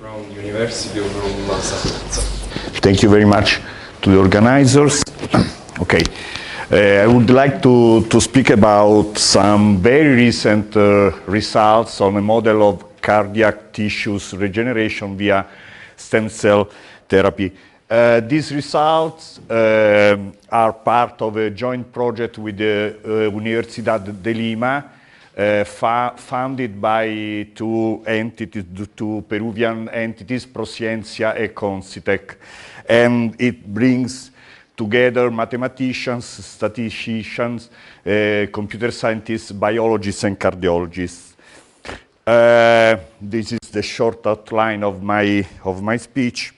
From the University of Massachusetts. Thank you very much to the organizers. okay. Uh, I would like to, to speak about some very recent uh, results on a model of cardiac tissues regeneration via stem cell therapy. Uh, these results um, are part of a joint project with the uh, Universidad de Lima Eh, Funded by two entities, two Peruvian entities, Prociencia and Concitec. And it brings together mathematicians, statisticians, uh, computer scientists, biologists, and cardiologists. Uh, this is the short outline of my, of my speech.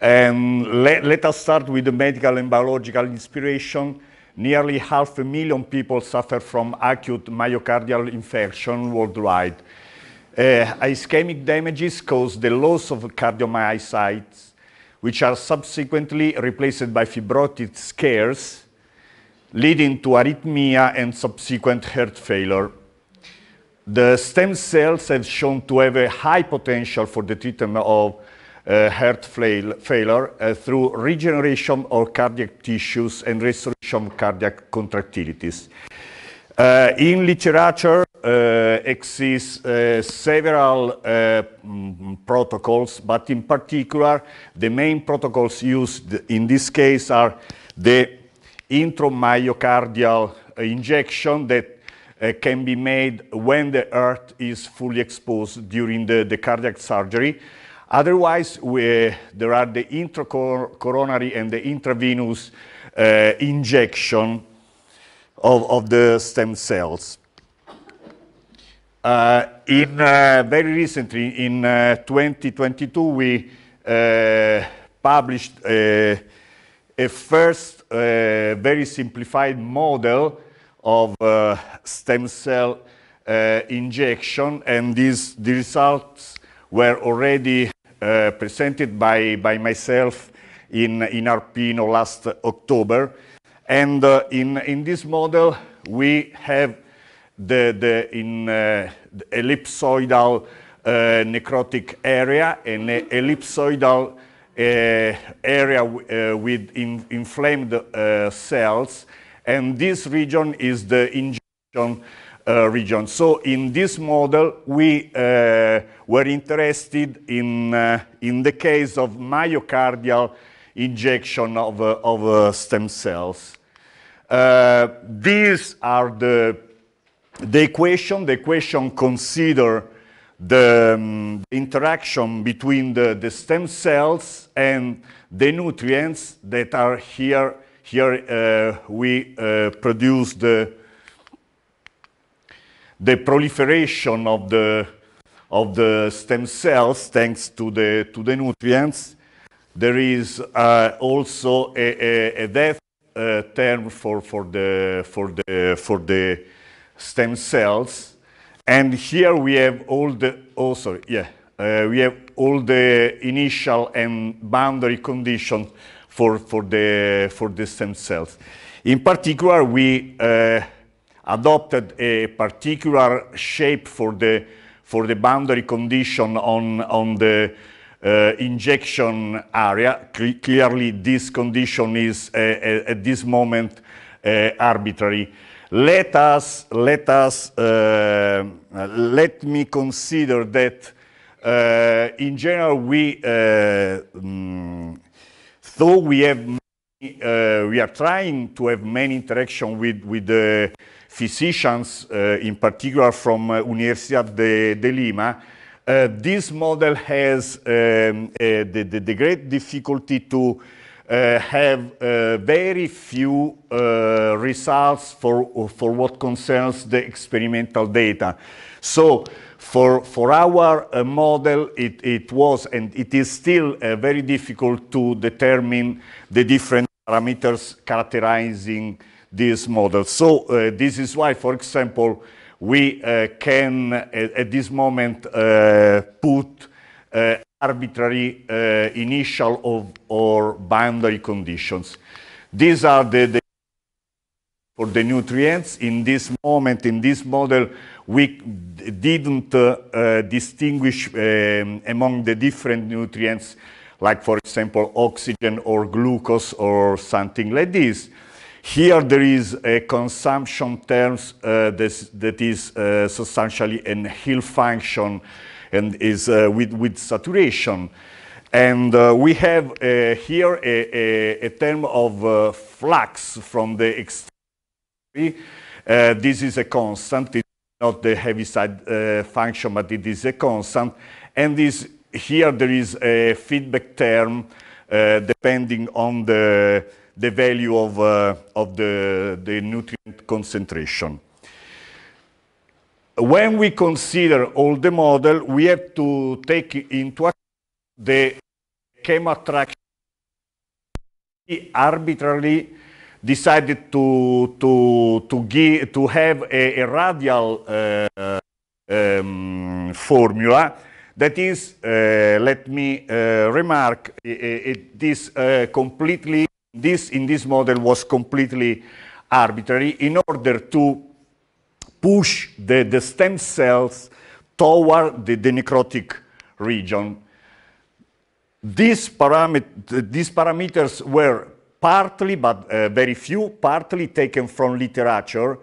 And let, let us start with the medical and biological inspiration. Nearly half a million people suffer from acute myocardial infarction worldwide. Uh, ischemic damages cause the loss of cardiomyocytes, which are subsequently replaced by fibrotic scares, leading to arrhythmia and subsequent heart failure. The stem cells have shown to have a high potential for the treatment of uh, heart fail, failure uh, through regeneration of cardiac tissues and restoration of cardiac contractilities. Uh, in literature uh, exists uh, several mm, protocols, but in particular, the main protocols used in this case are the intramyocardial injection that uh, can be made when the heart is fully exposed during the, the cardiac surgery. Otherwise, we, there are the intracoronary and the intravenous uh, injection of, of the stem cells. Uh, in uh, very recently, in uh, 2022, we uh, published a, uh, a first very simplified model of stem cell injection, and these the results were already uh, presented by, by myself in, in Arpino last October. And uh, in, in this model, we have the, the, in, uh, the ellipsoidal uh, necrotic area and an ellipsoidal uh, area with in, inflamed cells. And this region is the injection uh, region. So in this model, we uh, were interested in, uh, in the case of myocardial injection of, uh, of uh, stem cells. Uh, these are the, the equation. The equation consider the um, interaction between the, the stem cells and the nutrients that are here. Here we produce the the proliferation of the, of the stem cells, thanks to the, to the nutrients, there is uh, also a, a, a death uh, term for, for, the, for, the, for the stem cells. And here we have all the, oh, sorry, yeah, uh, we have all the initial and boundary conditions for, for, the, for the stem cells. In particular, we uh, adopted a particular shape for the, for the boundary condition on, on the uh, injection area. clearly, this condition is uh, at this moment uh, arbitrary. Let us, let us, uh, let me consider that uh, in general we, uh, mm, though we have, many, we are trying to have many interaction with, with the physicians, uh, in particular from uh, Universidad de, de Lima, uh, this model has um, the, the, the, great difficulty to have very few results for, for what concerns the experimental data. So for, for our uh, model, it, it, was and it is still uh, very difficult to determine the different parameters characterizing this model. So uh, this is why, for example, we uh, can uh, at, this moment uh, put uh, arbitrary initial of, or boundary conditions. These are the, the for the nutrients. In this moment, in this model, we didn't uh, uh, distinguish um, among the different nutrients, like, for example, oxygen or glucose or something like this. Here there is a consumption terms uh, this, that is uh, substantially an hill function and is uh, with, with saturation. And uh, we have uh, here a, a, a, term of uh, flux from the extreme. this is a constant, it's not the Heaviside function, but it is a constant. And this, here there is a feedback term depending on the the value of, uh, of the, the nutrient concentration. When we consider all the model, we have to take into account the chem We arbitrarily decided to to to give to have a, a radial uh, um, formula that is uh, let me uh, remark it, it is uh, completely this in this model was completely arbitrary in order to push the, the stem cells toward the, the necrotic region. These, paramet these parameters were partly, but uh, very few, partly taken from literature.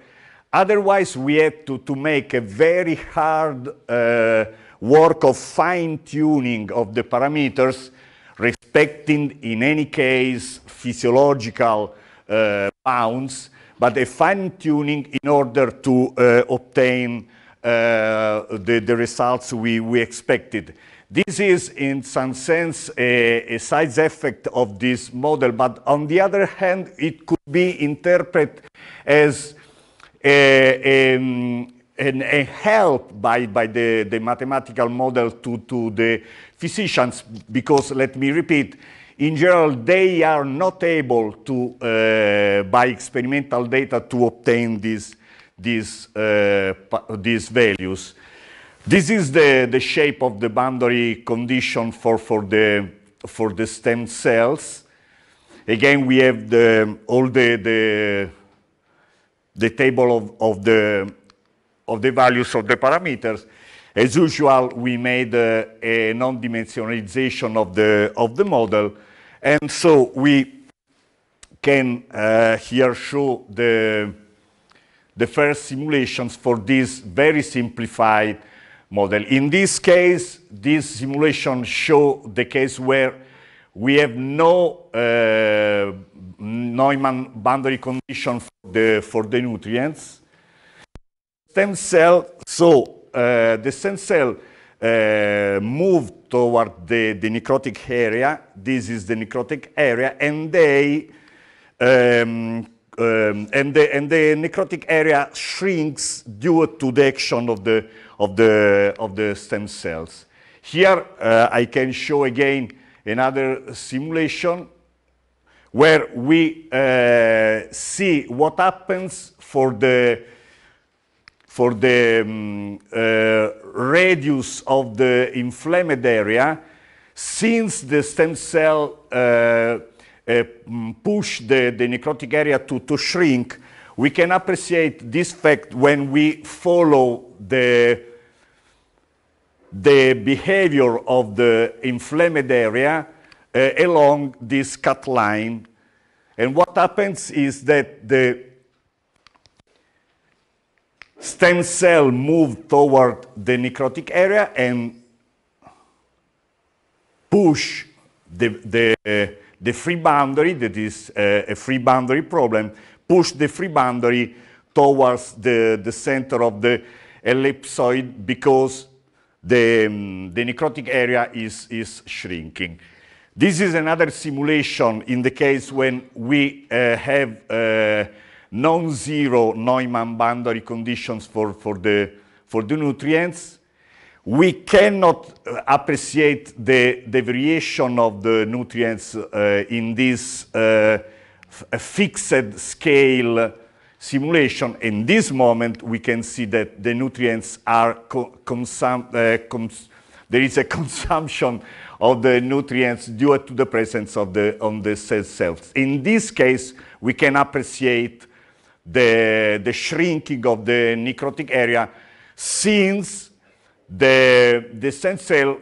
Otherwise, we had to, to make a very hard uh, work of fine-tuning of the parameters respecting, in any case, physiological uh, bounds, but a fine-tuning in order to uh, obtain uh, the, the, results we, we expected. This is, in some sense, a, a, side effect of this model, but on the other hand, it could be interpreted as a, a, um, and, and by, by the, the mathematical model to, to the physicians, because let me repeat, in general, they are not able to, uh, by experimental data, to obtain these, these, uh, values. This is the, the shape of the boundary condition for, for, the, for the stem cells. Again, we have the, all the, the, the table of, of the of the values of the parameters. As usual, we made uh, a non-dimensionalization of the, of the model, and so we can uh, here show the, the first simulations for this very simplified model. In this case, these simulations show the case where we have no uh, Neumann boundary condition for the, for the nutrients, stem cell, so uh, the stem cell uh, move toward the, the necrotic area. This is the necrotic area, and they um, um, and, the, and the necrotic area shrinks due to the action of the, of the, of the stem cells. Here uh, I can show again another simulation where we uh, see what happens for the for the um, uh, radius of the inflamed area, since the stem cell uh, uh, push the, the necrotic area to, to shrink, we can appreciate this fact when we follow the, the behavior of the inflamed area uh, along this cut line. And what happens is that the stem cell move toward the necrotic area and push the, the, uh, the free boundary, that is uh, a free boundary problem, push the free boundary towards the, the center of the ellipsoid because the, um, the necrotic area is, is shrinking. This is another simulation in the case when we uh, have uh, non-zero neumann boundary conditions for, for, the, for the nutrients, we cannot uh, appreciate the, the variation of the nutrients uh, in this uh, fixed scale simulation. In this moment, we can see that the nutrients are co uh, there is a consumption of the nutrients due to the presence of the on the cell cells. In this case, we can appreciate the, the shrinking of the necrotic area since the, the stem cell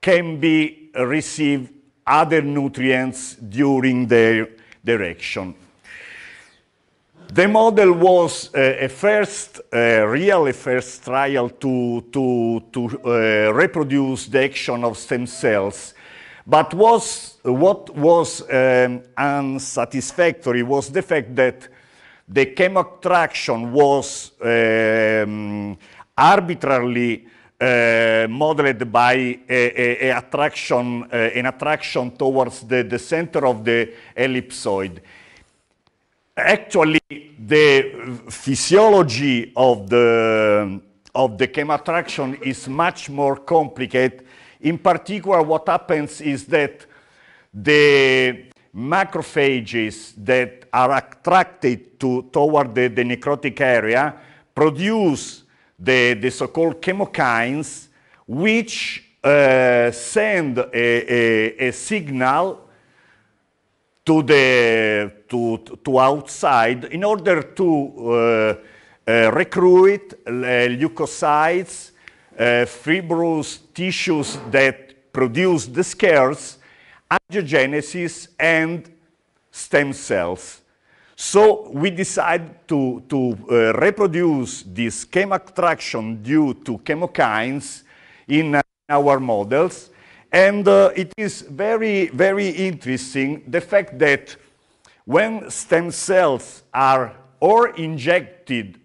can be receive other nutrients during their direction. The model was uh, a first, uh, first trial to, to, to uh, reproduce the action of stem cells. But was, what was um, unsatisfactory was the fact that the chemotraction was um, arbitrarily uh, modeled by a, a, a attraction, uh, an attraction towards the, the center of the ellipsoid. Actually, the physiology of the, of the chemattraction is much more complicated. In particular, what happens is that the macrophages that are attracted to, toward the, the necrotic area produce the, the so-called chemokines, which uh, send a, a, a, signal to the to, to outside in order to uh, uh, recruit uh, leukocytes, uh, fibrous tissues that produce the scars angiogenesis and stem cells. So we decided to, to uh, reproduce this chemoattraction due to chemokines in uh, our models. And uh, it is very, very interesting the fact that when stem cells are or injected,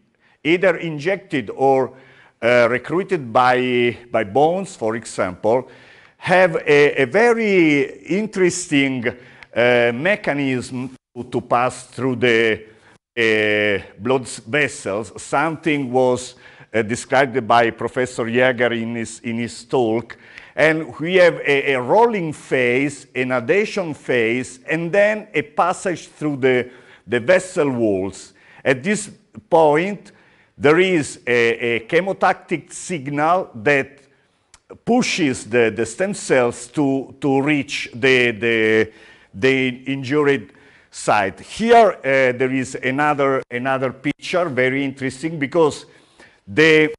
either injected or uh, recruited by, by bones, for example, have a, a very interesting uh, mechanism to, to, pass through the uh, blood vessels. Something was uh, described by Professor Jäger in his, in his talk. And we have a, a, rolling phase, an adhesion phase, and then a passage through the, the vessel walls. At this point, there is a, a chemotactic signal that pushes the, the stem cells to, to reach the, the, the injured site. Here uh, there is another, another picture, very interesting, because the,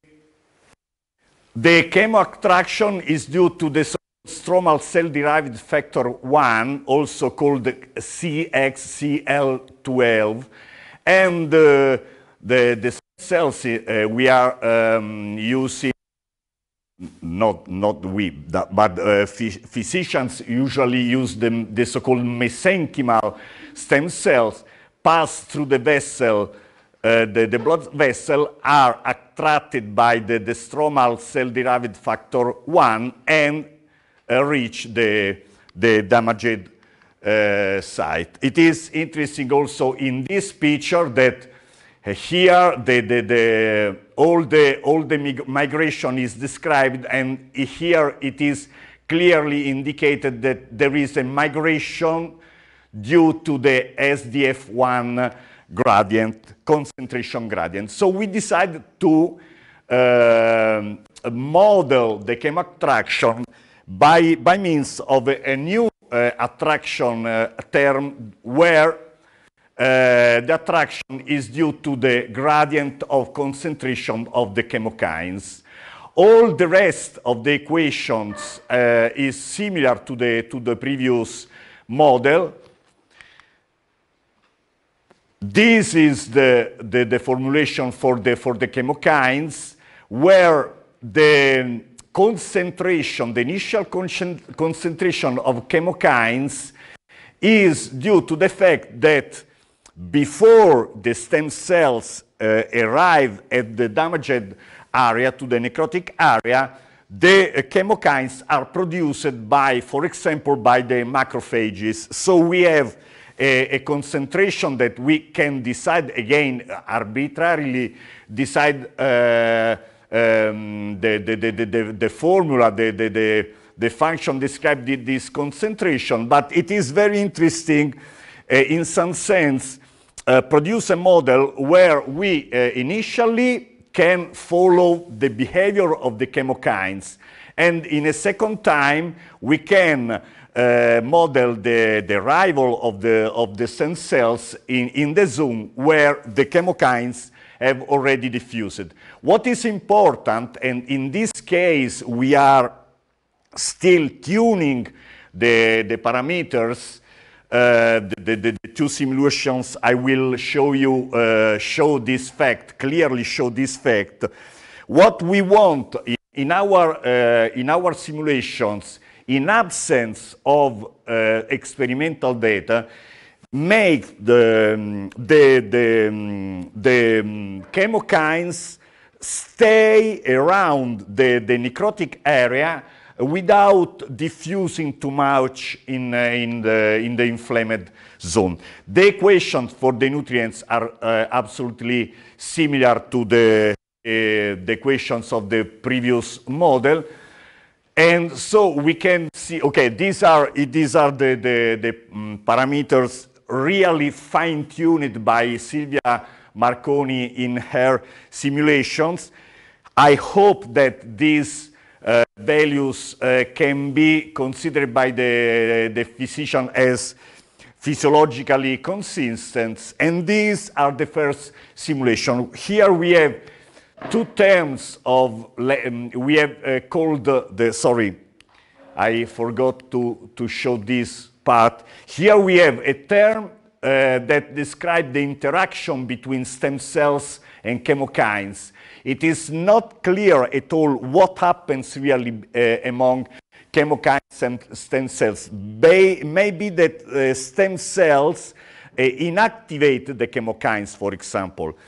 the chemoattraction is due to the stromal cell-derived factor 1, also called CXCL12, and uh, the, the cells uh, we are um, using not not we, that, but uh, physicians usually use the, the so-called mesenchymal stem cells pass through the vessel, uh, the, the blood vessel are attracted by the, the stromal cell-derived factor 1 and uh, reach the, the damaged uh, site. It is interesting also in this picture that here the, the, the all the, all the mig migration is described, and here it is clearly indicated that there is a migration due to the SDF1 gradient, concentration gradient. So we decided to uh, model the chemotraction attraction by, by means of a, a new uh, attraction uh, term where uh, the attraction is due to the gradient of concentration of the chemokines. All the rest of the equations uh, is similar to the, to the previous model. This is the, the, the formulation for the, for the chemokines, where the concentration, the initial concentration of chemokines is due to the fact that before the stem cells uh, arrive at the damaged area, to the necrotic area, the uh, chemokines are produced by, for example, by the macrophages. So we have a, a concentration that we can decide, again, arbitrarily decide uh, um, the, the, the, the, the formula, the, the, the, the function described this concentration, but it is very interesting uh, in some sense uh, produce a model where we uh, initially can follow the behavior of the chemokines. And in a second time, we can uh, model the, the arrival of the, of the sense cells in, in the zoom where the chemokines have already diffused. What is important, and in this case we are still tuning the, the parameters, uh, the, the, the, two simulations I will show you uh, show this fact, clearly show this fact. What we want in our, uh, in our simulations, in absence of uh, experimental data, make the, um, the, the, um, the um, chemokines stay around the, the necrotic area without diffusing too much in, uh, in, the, in the inflamed zone. The equations for the nutrients are uh, absolutely similar to the, uh, the equations of the previous model. And so we can see, okay, these are, these are the, the, the mm, parameters really fine-tuned by Silvia Marconi in her simulations. I hope that these uh, values uh, can be considered by the, the physician as physiologically consistent. And these are the first simulation. Here we have two terms of, um, we have uh, called the, the, sorry, I forgot to, to show this part. Here we have a term uh, that describes the interaction between stem cells and chemokines. It is not clear at all what happens really uh, among chemokines and stem cells. They, maybe that uh, stem cells uh, inactivate the chemokines, for example.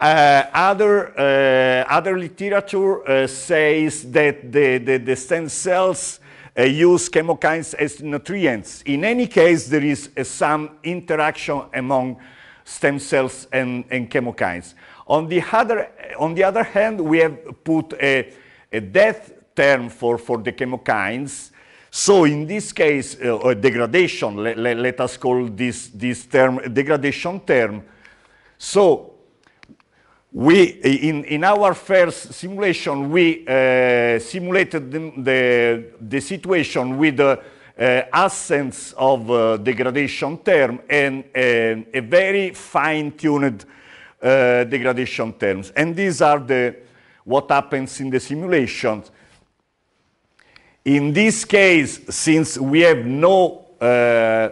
Uh, other, uh, other literature uh, says that the, the, the stem cells use chemokines as nutrients. In any case, there is some interaction among stem cells and, and chemokines. On the other, on the other hand, we have put a, a death term for, for the chemokines. So in this case, uh, uh degradation, let us call this, this term degradation term. So we, in, in our first simulation, we uh, simulated the, the, the, situation with the uh, uh, absence of uh, degradation term and a very fine-tuned uh, degradation terms. And these are the, what happens in the simulations. In this case, since we have no uh, uh,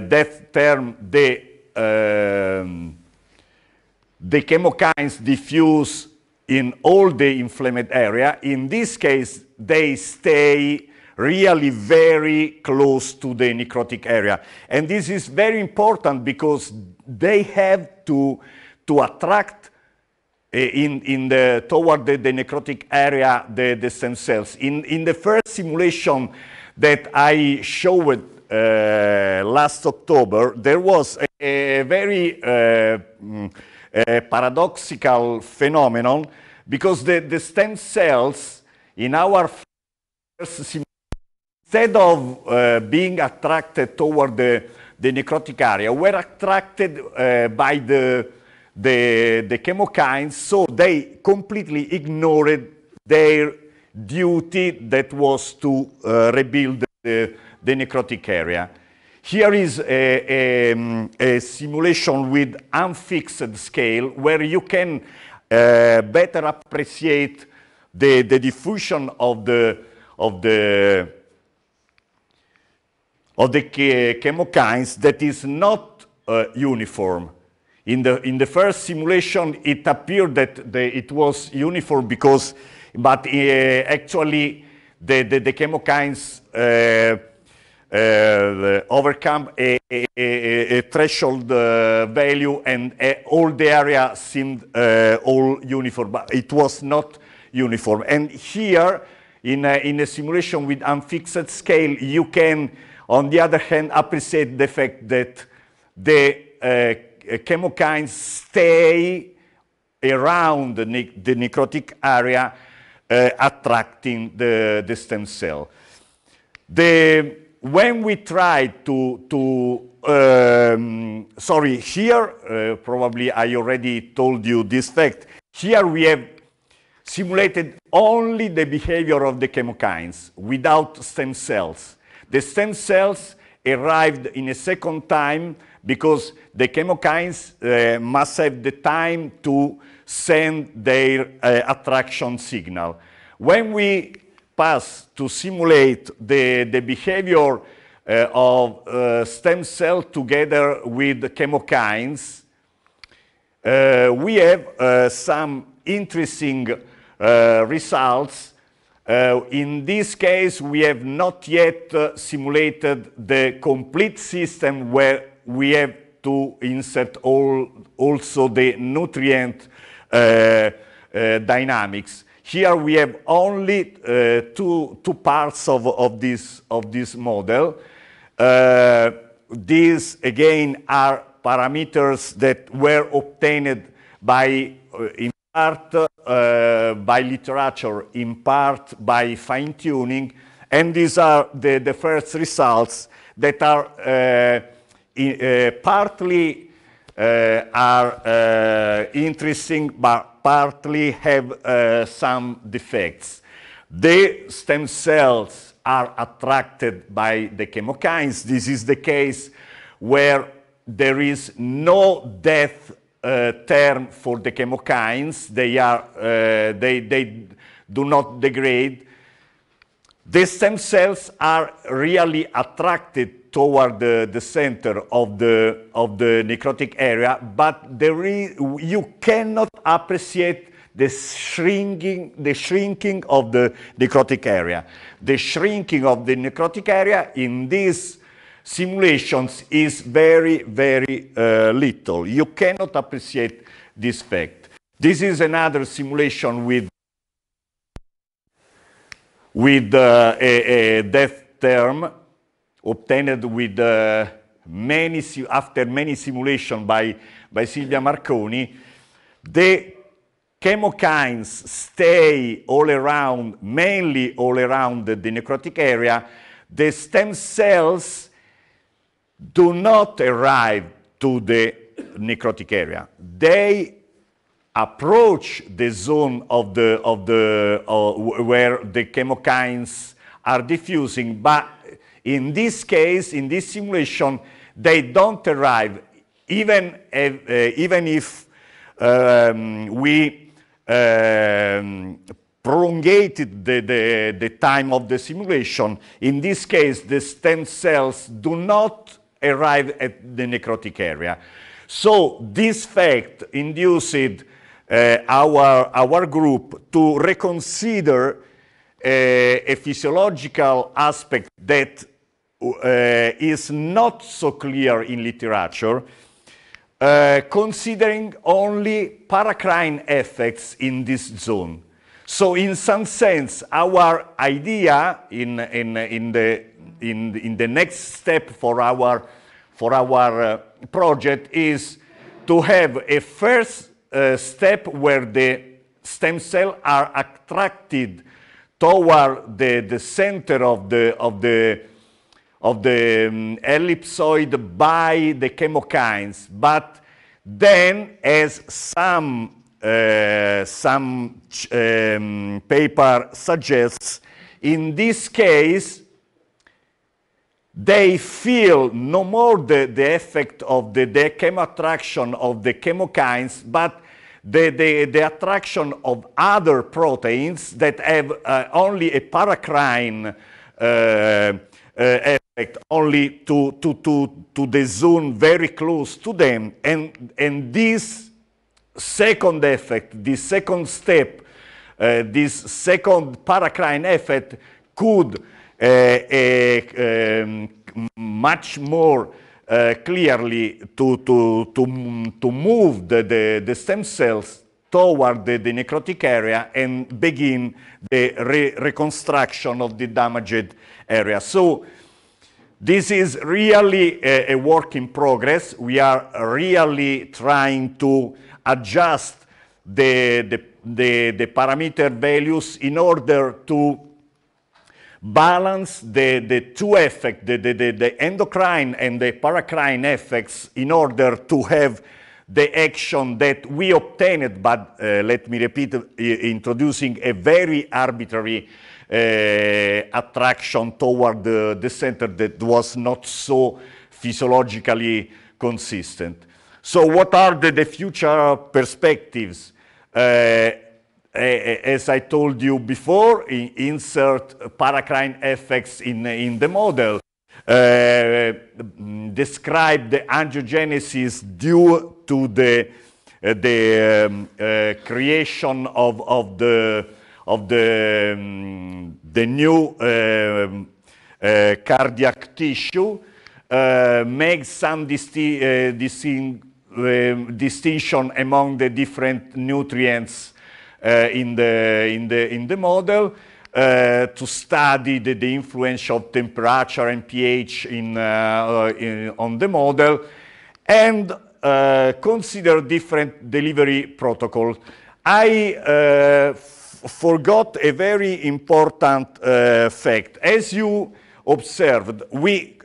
death term, the, um, the chemokines diffuse in all the inflamed area. In this case, they stay really very close to the necrotic area. And this is very important because they have to, to attract eh, in, in the, toward the, the necrotic area the, the stem cells. In, in the first simulation that I showed uh, last October, there was a, a very uh, eh, a mm, paradoxical phenomenon because the, the stem cells in our first simulation instead of uh, being attracted toward the, the necrotic area, were attracted uh, by the, the, the chemokines, so they completely ignored their duty that was to uh, rebuild the, the necrotic area. Here is a, a, a, simulation with unfixed scale where you can uh, better appreciate the, the diffusion of the, of the of the chemokines that is not uh, uniform. In the, in the first simulation, it appeared that the, it was uniform because, but uh, actually, the, the, the chemokines uh, uh overcome a, a, a, threshold uh, value and uh, all the area seemed all uniform, but it was not uniform. And here, in a, in a simulation with unfixed scale, you can on the other hand, appreciate the fact that the uh, chemokines stay around the, ne the necrotic area, uh, attracting the, the stem cell. The, when we try to, to um, sorry, here, uh, probably I already told you this fact, here we have simulated only the behavior of the chemokines without stem cells. The stem cells arrived in a second time because the chemokines uh, must have the time to send their uh, attraction signal. When we pass to simulate the, the behavior uh, of uh, stem cell together with chemokines, uh, we have uh, some interesting results uh, in this case, we have not yet uh, simulated the complete system where we have to insert all, also the nutrient uh, uh dynamics. Here we have only uh, two, two parts of, of, this, of this model. Uh, these, again, are parameters that were obtained by, in part, uh, by literature, in part by fine tuning, and these are the, the first results that are uh, in, uh, partly uh, are interesting, but partly have some defects. The stem cells are attracted by the chemokines. This is the case where there is no death uh, term for the chemokines. They, are, uh, they, they do not degrade. These stem cells are really attracted toward the, the center of the, of the necrotic area, but there is, you cannot appreciate the shrinking, the shrinking of the necrotic area. The shrinking of the necrotic area in this simulations is very, very uh, little. You cannot appreciate this fact. This is another simulation with, with uh, a, a, death term obtained with uh, many, after many simulations by, by Silvia Marconi. The chemokines stay all around, mainly all around the, the necrotic area. The stem cells do not arrive to the necrotic area. They approach the zone of the, of the, uh, where the chemokines are diffusing, but in this case, in this simulation, they don't arrive, even, if, uh, even if um, we um, prolongated the, the, the time of the simulation. In this case, the stem cells do not arrive at the necrotic area. So this fact induced uh, our, our group to reconsider uh, a physiological aspect that uh, is not so clear in literature, uh, considering only paracrine effects in this zone. So in some sense, our idea in, in, in the in, in the next step for our, for our uh, project is to have a first uh, step where the stem cells are attracted toward the, the center of the, of the, of the um, ellipsoid by the chemokines. But then, as some, uh, some um, paper suggests, in this case, they feel no more the, the effect of the, the chemo attraction of the chemokines, but the, the, the attraction of other proteins that have uh, only a paracrine uh, uh, effect, only to, to, to, to the zone very close to them. And, and this second effect, this second step, uh, this second paracrine effect could uh, uh, um, much more uh, clearly to, to, to, to move the, the, the stem cells toward the, the, necrotic area and begin the re reconstruction of the damaged area. So this is really a, a, work in progress. We are really trying to adjust the, the, the, the parameter values in order to balance the, the two effects, the, the, the, endocrine and the paracrine effects in order to have the action that we obtained, but uh, let me repeat, uh, introducing a very arbitrary uh, attraction toward the, the center that was not so physiologically consistent. So what are the, the future perspectives? Uh, as I told you before, insert paracrine effects in, in the model. Uh, describe the angiogenesis due to the, uh, the um, uh, creation of, of the, of the, um, the new um, uh, cardiac tissue, uh, make some disti uh, um, distinction among the different nutrients uh, in, the, in, the, in the model. Uh, to study the, the, influence of temperature and pH in, uh, uh in, on the model and uh, consider different delivery protocols. I uh, forgot a very important fact. As you observed, we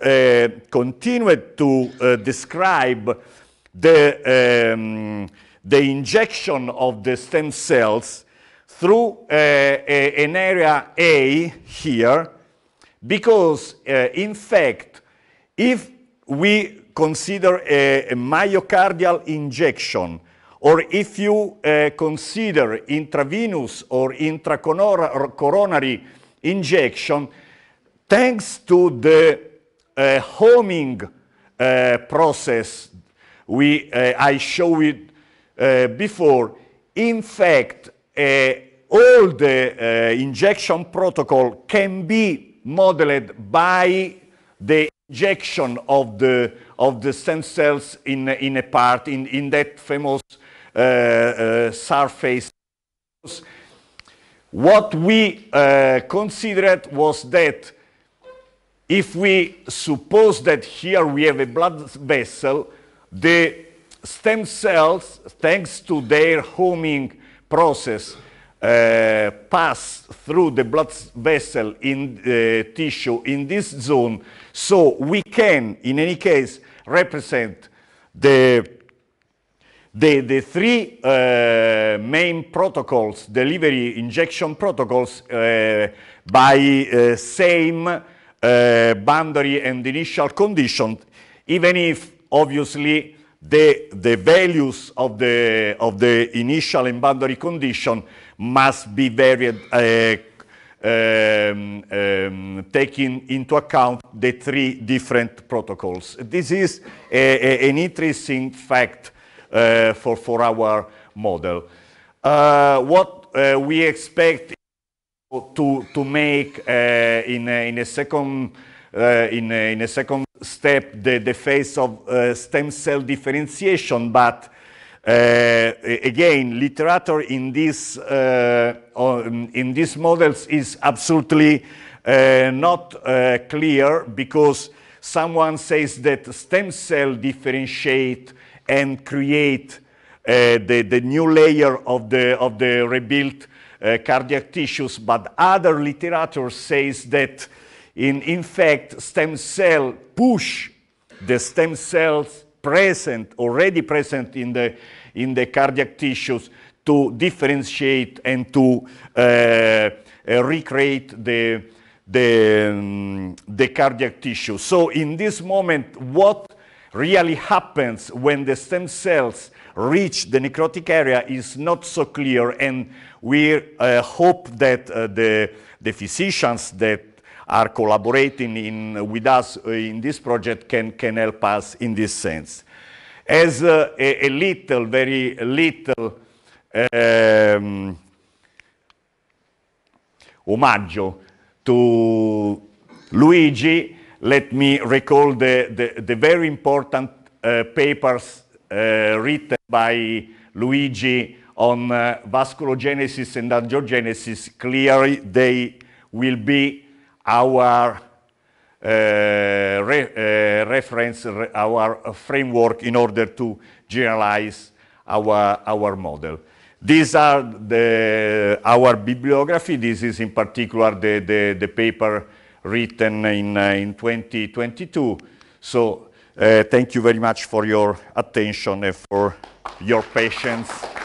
continued to describe the um, the injection of the stem cells through uh, a, an area A here, because uh, in fact, if we consider a, a myocardial injection, or if you uh, consider intravenous or intracoronary injection, thanks to the uh, homing uh, process we, uh, I it. Uh, before, in fact, uh, all the uh, injection protocol can be modeled by the injection of the, of the stem cells in, in a part, in, in that famous surface. What we considered was that if we suppose that here we have a blood vessel, the stem cells, thanks to their homing process, uh, pass through the blood vessel in uh, tissue in this zone. So we can, in any case, represent the the, the three uh, main protocols, delivery injection protocols, uh, by uh, same uh, boundary and initial condition, even if obviously the, the values of the, of the initial and boundary condition must be varied, uh, um, um, taking into account the three different protocols. This is a, a, an interesting fact uh, for, for our model. Uh, what uh, we expect to, to make uh, in, a, in a second uh, in, a, uh, in, a, second step the, the phase of uh, stem cell differentiation, but uh, again, literature in this uh, in these models is absolutely uh, not clear because someone says that stem cell differentiate and create the, the new layer of the of the rebuilt cardiac tissues, but other literature says that in, in fact, stem cell push the stem cells present, already present in the, in the cardiac tissues to differentiate and to uh, uh, recreate the, the, um, the cardiac tissue. So in this moment, what really happens when the stem cells reach the necrotic area is not so clear and we uh, hope that uh, the, the physicians that are collaborating in, with us uh, in this project can, can help us in this sense. As uh, a, a little, very little um, omaggio to Luigi, let me recall the, the, the very important uh, papers uh, written by Luigi on uh, vasculogenesis and angiogenesis. Clearly, they will be our uh, re, uh, reference, re, our framework in order to generalize our, our model. These are the, our bibliography. This is in particular the, the, the paper written in, uh, in 2022. So uh, thank you very much for your attention and for your patience.